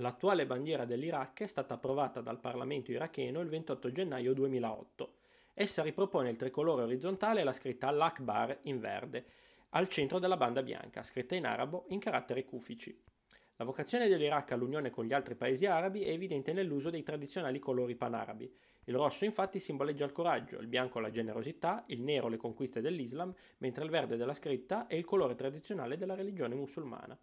L'attuale bandiera dell'Iraq è stata approvata dal Parlamento iracheno il 28 gennaio 2008. Essa ripropone il tricolore orizzontale e la scritta Al-Akbar in verde, al centro della banda bianca, scritta in arabo in caratteri cufici. La vocazione dell'Iraq all'unione con gli altri paesi arabi è evidente nell'uso dei tradizionali colori panarabi. Il rosso infatti simboleggia il coraggio, il bianco la generosità, il nero le conquiste dell'Islam, mentre il verde della scritta è il colore tradizionale della religione musulmana.